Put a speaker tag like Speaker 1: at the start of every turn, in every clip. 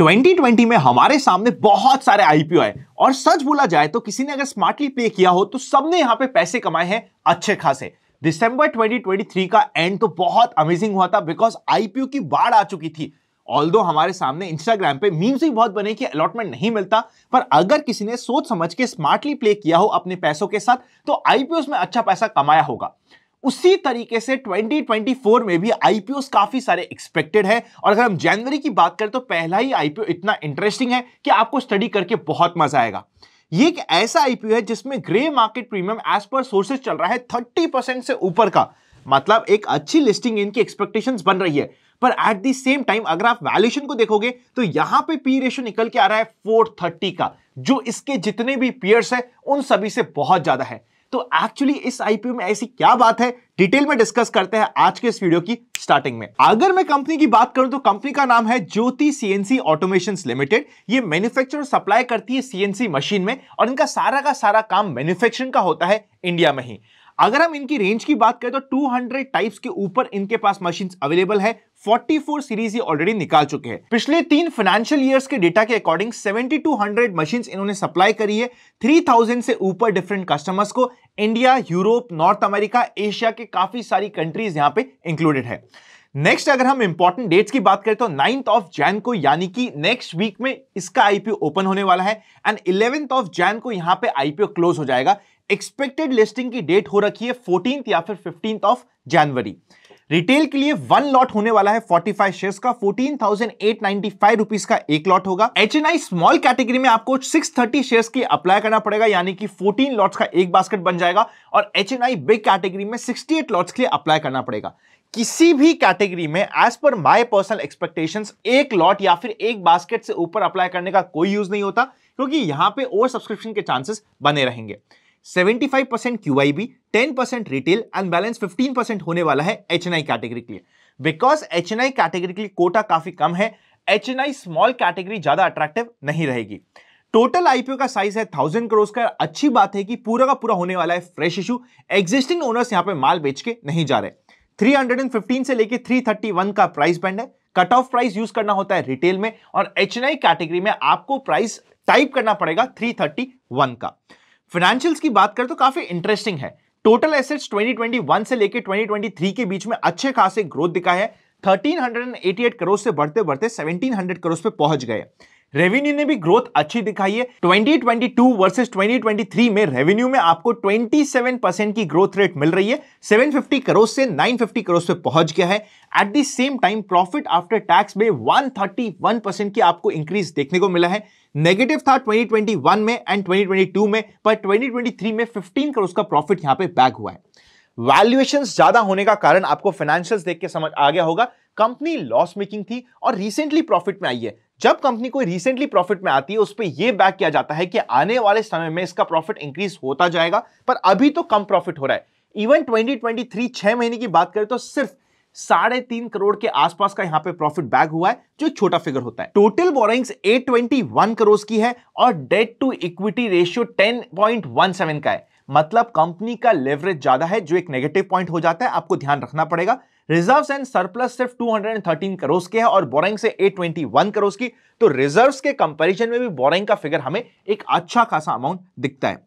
Speaker 1: 2020 में हमारे सामने बहुत सारे आईपीओ आए और सच बोला जाए तो किसी ने अगर स्मार्टली प्ले किया हो तो सबने यहां पे पैसे कमाए हैं अच्छे खासे दिसंबर 2023 का एंड तो बहुत अमेजिंग हुआ था बिकॉज आईपीओ की बाढ़ आ चुकी थी ऑल हमारे सामने इंस्टाग्राम पे मीम्स भी बहुत बने कि अलॉटमेंट नहीं मिलता पर अगर किसी ने सोच समझ के स्मार्टली प्ले किया हो अपने पैसों के साथ तो आईपीओ में अच्छा पैसा कमाया होगा उसी तरीके से 2024 में भी आईपीओ काफी सारे एक्सपेक्टेड है और अगर हम जनवरी की बात करें तो पहला ही आईपीओ इतना इंटरेस्टिंग है कि आपको स्टडी करके बहुत मजा आएगा ये एक ऐसा आईपीओ है जिसमें grey market premium as per sources चल रहा है थर्टी से ऊपर का मतलब एक अच्छी लिस्टिंग इनकी एक्सपेक्टेशंस बन रही है पर एट द सेम टाइम अगर आप वैल्यूशन को देखोगे तो यहां पे पी रेशो निकल के आ रहा है 430 का जो इसके जितने भी पियर्स है उन सभी से बहुत ज्यादा है तो एक्चुअली इस आईपीओ में ऐसी क्या बात है डिटेल में डिस्कस करते हैं आज के इस वीडियो की स्टार्टिंग में अगर मैं कंपनी की बात करूं तो कंपनी का नाम है ज्योति सीएनसी ऑटोमेशंस लिमिटेड ये मैन्युफैक्चर सप्लाई करती है सीएनसी मशीन में और इनका सारा का सारा काम मैन्युफैक्चरिंग का होता है इंडिया में ही अगर हम इनकी रेंज की बात करें तो 200 टाइप्स के ऊपर इनके पास मशीन अवेलेबल है 44 सीरीज ये ऑलरेडी निकाल चुके हैं पिछले तीन फाइनेंशियल ईयर्स के डेटा के अकॉर्डिंग 7200 मशीन्स इन्होंने सप्लाई करी है 3000 से ऊपर डिफरेंट कस्टमर्स को India Europe north America Asia के काफी सारी कंट्रीज यहां पे इंक्लूडेड है नेक्स्ट अगर हम इंपॉर्टेंट डेट्स की बात करें तो नाइन्थ ऑफ जैन को यानी कि नेक्स्ट वीक में इसका आईपीओ ओपन होने वाला है एंड इलेवेंथ ऑफ जैन को यहां पे आईपीओ क्लोज हो जाएगा एक्सपेक्टेड लिस्टिंग की डेट हो रखी है फोर्टीन या फिर फिफ्टींथ ऑफ जनवरी रिटेल के लिए वन लॉट होने वाला है 45 शेयर्स का 14,895 रुपीस का एक लॉट होगा एच स्मॉल कैटेगरी में आपको 630 शेयर्स की अप्लाई करना पड़ेगा यानी कि 14 लॉट्स का एक बास्केट बन जाएगा और एच बिग कैटेगरी में 68 लॉट्स के लिए अप्लाई करना पड़ेगा किसी भी कैटेगरी में as per my personal expectation एक लॉट या फिर एक बास्केट से ऊपर अप्लाई करने का कोई यूज नहीं होता क्योंकि यहां पर ओवर सब्सक्रिप्शन के चांसेस बने रहेंगे 75 percent Q I B ten percent retail and balance 15 percent होने वाला है एच एन आई कैटेगरी के लिए because H N I category के लिए कोटा काफी कम है H N I small category ज्यादा अट्रैक्टिव नहीं रहेगी टोटल आईपीओ का साइज है थाउजेंड करोड़ का अच्छी बात है कि पूरा का पूरा होने वाला है फ्रेश इशू एग्जिस्टिंग ओनर्स यहां पे माल बेच के नहीं जा रहे 315 से लेके 331 का प्राइस बैंड है कट ऑफ प्राइस यूज करना होता है रिटेल में और एच कैटेगरी में आपको प्राइस टाइप करना पड़ेगा 331 का फाइनेंशियल्स की बात करें तो काफी इंटरेस्टिंग है टोटल एसेट्स 2021 से लेकर 2023 के बीच में अच्छे खासे ग्रोथ दिखा है 1388 करोड़ से बढ़ते बढ़ते 1700 करोड़ पे पहुंच गए रेवेन्यू ने भी ग्रोथ अच्छी दिखाई है 2022 वर्सेस 2023 में रेवेन्यू में आपको 27 परसेंट की ग्रोथ रेट मिल रही है 750 करोड़ से 950 करोड़ पे पहुंच गया है at the same time profit after tax में 131 परसेंट की आपको इंक्रीज देखने को मिला है नेगेटिव था 2021 में एंड 2022 में पर 2023 में 15 करोड़ का प्रॉफिट यहां पे बैक हुआ है वैल्यूएशन ज्यादा होने का कारण आपको फाइनेंशियल देख के समझ आ गया होगा कंपनी लॉस मेकिंग थी और रिसेंटली प्रॉफिट में आई है जब कंपनी कोई रिसेंटली प्रॉफिट में आती है उस पर यह बैक किया जाता है कि आने वाले समय में इसका प्रॉफिट इंक्रीज होता जाएगा पर अभी तो कम प्रॉफिट हो रहा है इवन 2023 छह महीने की बात करें तो सिर्फ साढ़े तीन करोड़ के आसपास का यहां पे प्रॉफिट बैक हुआ है जो एक छोटा फिगर होता है टोटल बोरिंग्स 821 करोड़ की है और डेट टू इक्विटी रेशियो 10.17 का है मतलब कंपनी का लेवरेज ज्यादा है जो एक नेगेटिव पॉइंट हो जाता है आपको ध्यान रखना पड़ेगा रिजर्व एंड सरप्लस सिर्फ 213 करोड़ के है और बोरिंग से 821 करोड़ की तो रिजर्व्स के कंपैरिजन में भी बोरिंग का फिगर हमें एक अच्छा खासा अमाउंट दिखता है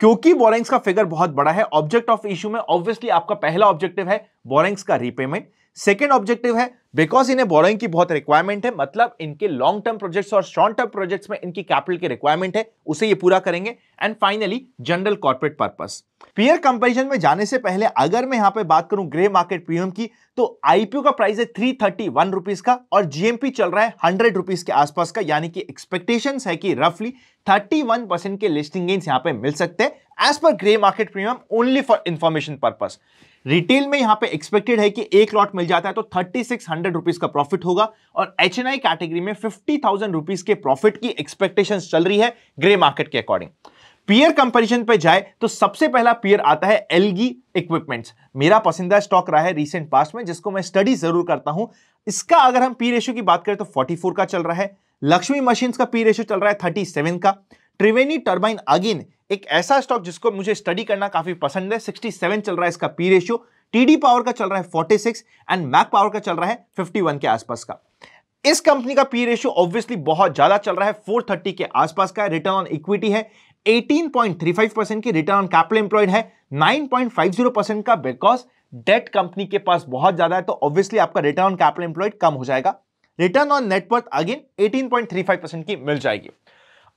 Speaker 1: क्योंकि बोरिंग्स का फिगर बहुत बड़ा है ऑब्जेक्ट ऑफ इश्यू में ऑब्वियसली आपका पहला ऑब्जेक्टिव है बोरिंग्स का रीपेमेंट सेकेंड ऑब्जेक्टिव है बिकॉज इन्हें बोरोइंग की बहुत रिक्वायरमेंट है मतलब इनके लॉन्ग टर्म प्रोजेक्ट्स और शॉर्ट टर्म प्रोजेक्ट्स में इनकी कैपिटल की रिक्वायरमेंट है उसे ये पूरा करेंगे and finally general corporate purpose peer comparison में जाने से पहले अगर मैं यहां पे बात करूं ग्रे मार्केट प्रीमियम की तो आईपीओ का प्राइस है थ्री थर्टी वन रुपीज का और जीएमपी चल रहा है हंड्रेड रुपीज के आसपास का यानी कि एक्सपेक्टेशन है कि रफली थर्टी वन परसेंट के लिस्टिंग गेन्स यहां पे मिल सकते हैं as per grey market premium only for information purpose retail में यहां पे एक्सपेक्टेड है कि एक लॉट मिल जाता है तो थर्टी सिक्स हंड्रेड रुपीज का प्रॉफिट होगा और एच एन आई कैटेगरी में फिफ्टी थाउजेंड रुपीज के प्रॉफिट की एक्सपेक्टेशन चल रही है ग्रे मार्केट के अकॉर्डिंग पीयर कंपेरिजन पे जाए तो सबसे पहला पीयर आता है एलगी इक्विपमेंट्स मेरा पसंदीदा स्टॉक रहा है रिसेंट पास्ट में जिसको मैं स्टडी जरूर करता हूं इसका अगर हम पी रेशियो की बात करें तो 44 का चल रहा है लक्ष्मी मशीन का पी रेशियो चल रहा है 37 का ट्रिवेनी टर्बाइन अगेन एक ऐसा स्टॉक जिसको मुझे स्टडी करना काफी पसंद है 67 चल रहा है इसका पी रेशियो टीडी पावर का चल रहा है 46 एंड मैक पावर का चल रहा है 51 के आसपास का इस कंपनी का पी रेशियो ऑब्वियसली बहुत ज्यादा चल रहा है 430 के आसपास का रिटर्न ऑन इक्विटी है 18.35 परसेंट की रिटर्न ऑन कैपिटल एम्प्लॉयड है 9.50 परसेंट का बिकॉज डेट कंपनी के पास बहुत ज्यादा है तो ऑब्वियसली आपका रिटर्न ऑन कैपिटल एम्प्लॉयड कम हो जाएगा return on net worth again 18.35 percent की मिल जाएगी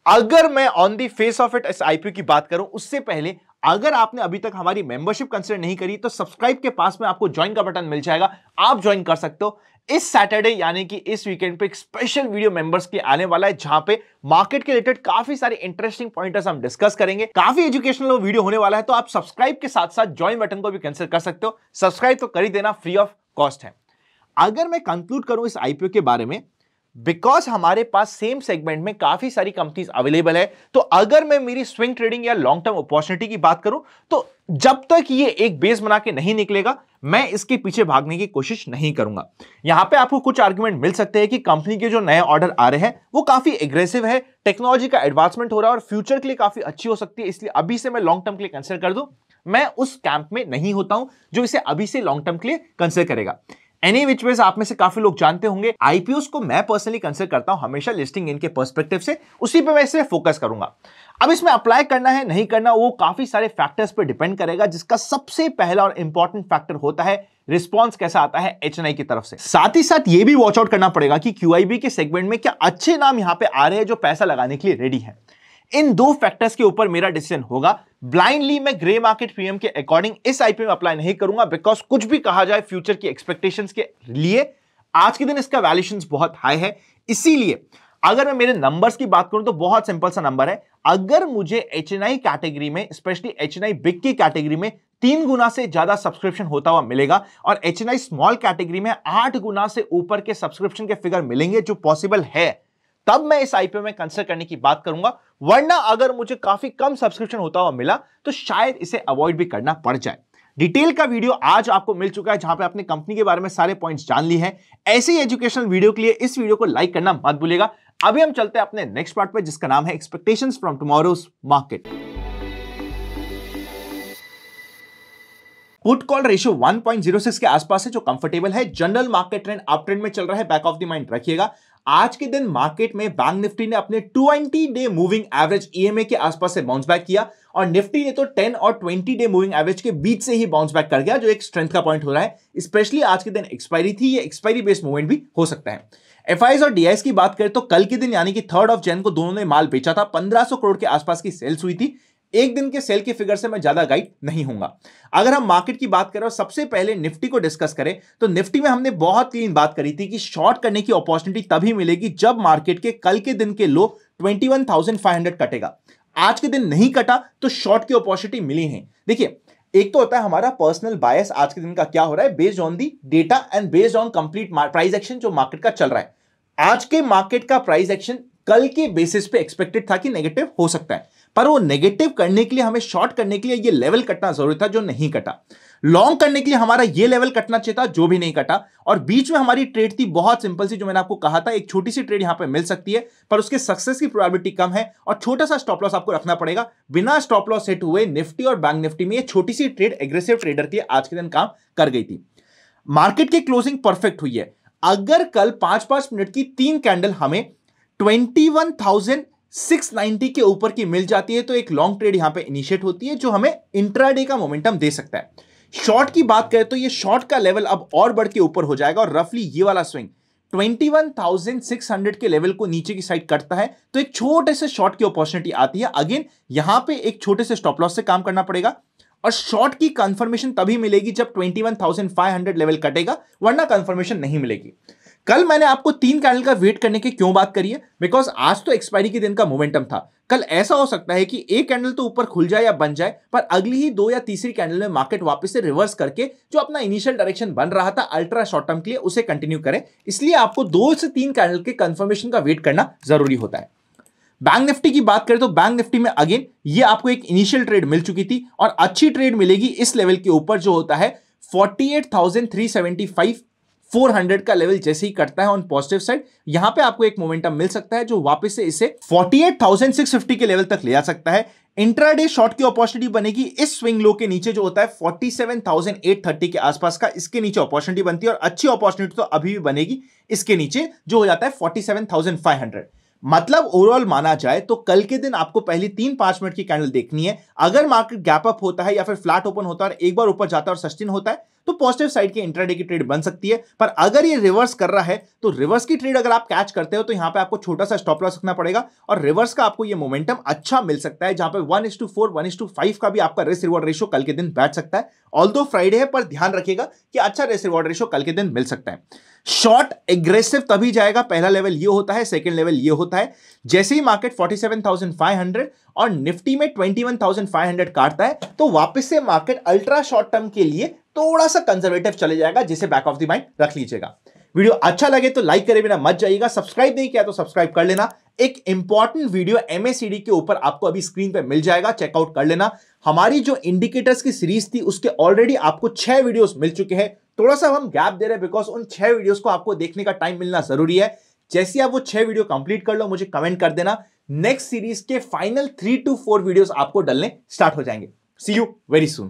Speaker 1: अगर मैं on the face of it इस आईपीओ की बात करूं उससे पहले अगर आपने अभी तक हमारी मेंबरशिप कंसिडर नहीं करी तो सब्सक्राइब के पास में आपको ज्वाइन का बटन मिल जाएगा आप ज्वाइन कर सकते हो इस सैटरडे यानी कि इस वीकेंड पे एक स्पेशल वीडियो मेंबर्स के आने वाला है जहां पे मार्केट के रिलेटेड काफी सारे इंटरेस्टिंग पॉइंट्स हम डिस्कस करेंगे काफी एजुकेशनल वीडियो होने वाला है तो आप सब्सक्राइब के साथ साथ ज्वाइन बटन को भी कैंसिल कर सकते हो सब्सक्राइब तो कर ही देना फ्री ऑफ कॉस्ट है अगर मैं कंक्लूड करूं इस आईपीओ के बारे में बिकॉज हमारे पास सेम सेगमेंट में काफी सारी कंपनीज अवेलेबल है तो अगर मैं मेरी स्विंग ट्रेडिंग या लॉन्ग टर्म अपॉर्चुनिटी की बात करूं तो जब तक ये एक बेस बना के नहीं निकलेगा मैं इसके पीछे भागने की कोशिश नहीं करूंगा यहां पे आपको कुछ आर्ग्यूमेंट मिल सकते हैं कि कंपनी के जो नए ऑर्डर आ रहे हैं वो काफी एग्रेसिव है टेक्नोलॉजी का एडवांसमेंट हो रहा है और फ्यूचर के लिए काफी अच्छी हो सकती है इसलिए अभी से मैं लॉन्ग टर्म के लिए कंसिडर कर दूं मैं उस कैंप में नहीं होता हूं जो इसे अभी से लॉन्ग टर्म के लिए कंसिडर करेगा एनी विच वेज आप में से काफी लोग जानते होंगे आईपीओ को मैं पर्सनली कंसिडर करता हूं हमेशा लिस्टिंग इनके पर्सपेक्टिव से उसी पे मैं इसे फोकस करूंगा अब इसमें अप्लाई करना है नहीं करना वो काफी सारे फैक्टर्स पर डिपेंड करेगा जिसका सबसे पहला और इंपॉर्टेंट फैक्टर होता है रिस्पॉन्स कैसा आता है एच की तरफ से साथ ही साथ ये भी वॉचआउट करना पड़ेगा कि क्यू के सेगमेंट में क्या अच्छे नाम यहाँ पे आ रहे हैं जो पैसा लगाने के लिए रेडी है इन दो फैक्टर्स के ऊपर मेरा डिसीजन होगा ब्लाइंडली मैं ग्रे मार्केट प्रीमियम के अकॉर्डिंग इस आईपीओ में अप्लाई नहीं करूंगा बिकॉज कुछ भी कहा जाए फ्यूचर की एक्सपेक्टेशंस के लिए आज के दिन इसका वैल्यूशन बहुत हाई है इसीलिए अगर मैं मेरे नंबर्स की बात करूं तो बहुत सिंपल सा नंबर है अगर मुझे एच कैटेगरी में स्पेशली एच बिग की कैटेगरी में तीन गुना से ज्यादा सब्सक्रिप्शन होता हुआ मिलेगा और एच स्मॉल कैटेगरी में आठ गुना से ऊपर के सब्सक्रिप्शन के फिगर मिलेंगे जो पॉसिबल है तब मैं इस आईपीओ में कंसिडर करने की बात करूंगा वरना अगर मुझे काफी कम सब्सक्रिप्शन होता हुआ मिला तो शायद इसे अवॉइड भी करना पड़ जाए डिटेल का वीडियो आज आपको मिल चुका है जहां पे आपने कंपनी के बारे में सारे पॉइंट्स जान ली हैं ऐसे ही एजुकेशनल वीडियो के लिए इस वीडियो को लाइक करना मत भूलेगा अभी हम चलते हैं अपने नेक्स्ट पार्ट पे जिसका नाम है expectations from tomorrow market put call ratio 1.06 के आसपास है जो कंफर्टेबल है general market trend up trend में चल रहा है बैक ऑफ द माइंड रखिएगा आज के दिन मार्केट में बैंक निफ्टी ने अपने 20 डे मूविंग एवरेज ईएमए के आसपास से बाउंस बैक किया और निफ्टी ने तो 10 और 20 डे मूविंग एवरेज के बीच से ही बाउंस बैक कर गया जो एक स्ट्रेंथ का पॉइंट हो रहा है स्पेशली आज के दिन एक्सपायरी थी ये एक्सपायरी बेस्ड मूवमेंट भी हो सकता है एफ और डीआईएस की बात करें तो कल के दिन यानी कि थर्ड ऑफ जैन को दोनों ने माल बेचा था 1500 करोड़ के आसपास की सेल्स हुई थी एक दिन के सेल के फिगर से मैं ज्यादा गाइड नहीं हूंगा अगर हम मार्केट की बात करें और सबसे पहले निफ्टी को डिस्कस करें तो निफ्टी में हमने बहुत क्लीन बात करी थी कि शॉर्ट करने की अपॉर्चुनिटी तभी मिलेगी जब मार्केट के कल के दिन के लो 21,500 कटेगा आज के दिन नहीं कटा तो शॉर्ट की अपॉर्चुनिटी मिली है देखिए एक तो होता है हमारा पर्सनल बायस आज के दिन का क्या हो रहा है based on the data and based on complete price action जो मार्केट का चल रहा है आज के मार्केट का प्राइस एक्शन कल के बेसिस पे एक्सपेक्टेड था कि नेगेटिव हो सकता है पर वो नेगेटिव करने के लिए हमें शॉर्ट करने के लिए ये लेवल कटना जरूरी था जो नहीं कटा लॉन्ग करने के लिए हमारा ये लेवल कटना चाहिए था जो भी नहीं कटा और बीच में हमारी ट्रेड थी बहुत सिंपल सी जो मैंने आपको कहा था एक छोटी सी ट्रेड यहां पे मिल सकती है पर उसके सक्सेस की प्रोबेबिलिटी कम है और छोटा सा स्टॉप लॉस आपको रखना पड़ेगा बिना स्टॉप लॉस हिट हुए निफ्टी और बैंक निफ्टी में ये छोटी सी ट्रेड एग्रेसिव ट्रेडर थी आज के दिन काम कर गई थी मार्केट की क्लोजिंग परफेक्ट हुई है अगर कल पांच पांच मिनट की तीन कैंडल हमें ट्वेंटी 690 के ऊपर की मिल जाती है तो एक लॉन्ग ट्रेड यहां पे इनिशिएट होती है जो हमें इंट्राडे का मोमेंटम दे सकता है शॉर्ट की बात करें तो ये शॉर्ट का लेवल अब और बढ़ के ऊपर हो जाएगा और रफली ये वाला स्विंग 21,600 के लेवल को नीचे की साइड कटता है तो एक छोटे से शॉर्ट की अपॉर्चुनिटी आती है अगेन यहां पर एक छोटे से स्टॉप लॉस से काम करना पड़ेगा और शॉर्ट की कंफर्मेशन तभी मिलेगी जब 21,500 लेवल कटेगा वरना कंफर्मेशन नहीं मिलेगी कल मैंने आपको तीन कैंडल का वेट करने की क्यों बात करी है बिकॉज आज तो एक्सपायरी के दिन का मोमेंटम था कल ऐसा हो सकता है कि एक कैंडल तो ऊपर खुल जाए या बन जाए पर अगली ही दो या तीसरी कैंडल में मार्केट वापस से रिवर्स करके जो अपना इनिशियल डायरेक्शन बन रहा था अल्ट्रा शॉर्ट टर्म के लिए उसे कंटिन्यू करें इसलिए आपको दो से तीन कैंडल के कंफर्मेशन का वेट करना जरूरी होता है बैंक निफ्टी की बात करें तो बैंक निफ्टी में अगेन ये आपको एक इनिशियल ट्रेड मिल चुकी थी और अच्छी ट्रेड मिलेगी इस लेवल के ऊपर जो होता है 48,375 400 का लेवल जैसे ही कटता है ऑन पॉजिटिव साइड यहां पे आपको एक मोमेंटम मिल सकता है जो वापस से इसे 48,650 के लेवल तक ले जा सकता है इंट्राडे शॉर्ट की अपॉर्चुनिटी बनेगी इस स्विंग लो के नीचे जो होता है 47,830 के आसपास का इसके नीचे अपॉर्चुनिटी बनती है और अच्छी अपॉर्चुनिटी तो अभी भी बनेगी इसके नीचे जो हो जाता है फोर्टी मतलब ओवरऑल माना जाए तो कल के दिन आपको पहली तीन पांच मिनट की कैंडल देखनी है अगर मार्केट गैप अप होता है या फिर फ्लैट ओपन होता है और एक बार ऊपर जाता है और सस्टेन होता है तो पॉजिटिव साइड की इंट्राडे की ट्रेड बन सकती है पर अगर ये रिवर्स कर रहा है तो रिवर्स की ट्रेड अगर आप कैच करते हो तो यहां पे आपको छोटा सा स्टॉप लॉस रखना पड़ेगा और रिवर्स का आपको ये मोमेंटम अच्छा मिल सकता है जहां पे one is to four one is to five का भी आपका रिस्क रिवॉर्ड रेशो कल के दिन बैठ सकता है ऑल फ्राइडे है पर ध्यान रखिएगा कि अच्छा रिस्क रिवॉर्ड रेशो कल के दिन मिल सकता है शॉर्ट एग्रेसिव तभी जाएगा पहला लेवल ये होता है सेकंड लेवल ये होता है जैसे ही मार्केट 47,500 और निफ्टी में 21,500 काटता है तो वापस से मार्केट अल्ट्रा शॉर्ट टर्म के लिए थोड़ा सा कंजर्वेटिव चले जाएगा जिसे बैक ऑफ द माइंड रख लीजिएगा वीडियो अच्छा लगे तो लाइक करे बिना मत जाइएगा सब्सक्राइब नहीं किया तो सब्सक्राइब कर लेना एक इंपॉर्टेंट वीडियो एमएसीडी के ऊपर आपको अभी स्क्रीन पर मिल जाएगा चेकआउट कर लेना हमारी जो इंडिकेटर्स की सीरीज थी उसके ऑलरेडी आपको छह वीडियोस मिल चुके हैं थोड़ा सा हम गैप दे रहे हैं बिकॉज उन छह वीडियोस को आपको देखने का टाइम मिलना जरूरी है जैसे आप वो छह वीडियो कंप्लीट कर लो मुझे कमेंट कर देना नेक्स्ट सीरीज के final three to four videos आपको डलने स्टार्ट हो जाएंगे सी यू वेरी सुन